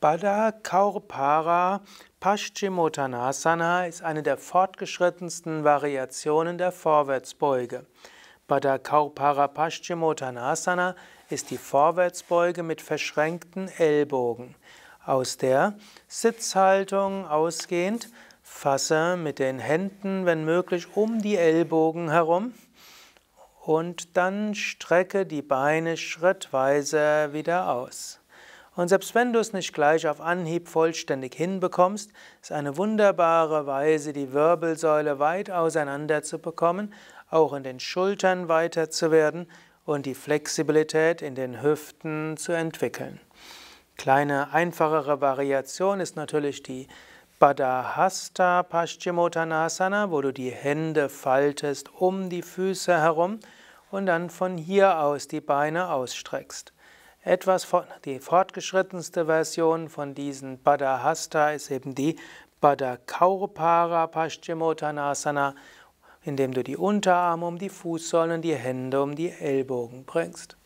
Badakaurpara Paschimottanasana ist eine der fortgeschrittensten Variationen der Vorwärtsbeuge. Badakaurpara Paschimottanasana ist die Vorwärtsbeuge mit verschränkten Ellbogen. Aus der Sitzhaltung ausgehend, fasse mit den Händen, wenn möglich, um die Ellbogen herum und dann strecke die Beine schrittweise wieder aus. Und selbst wenn du es nicht gleich auf Anhieb vollständig hinbekommst, ist eine wunderbare Weise, die Wirbelsäule weit auseinander zu bekommen, auch in den Schultern weiter zu werden und die Flexibilität in den Hüften zu entwickeln. Kleine einfachere Variation ist natürlich die Badahasta Paschimottanasana, wo du die Hände faltest um die Füße herum und dann von hier aus die Beine ausstreckst. Etwas die fortgeschrittenste Version von diesen Badahasta ist eben die Badakaurpara Paschimottanasana, indem du die Unterarme um die Fußsäulen, die Hände um die Ellbogen bringst.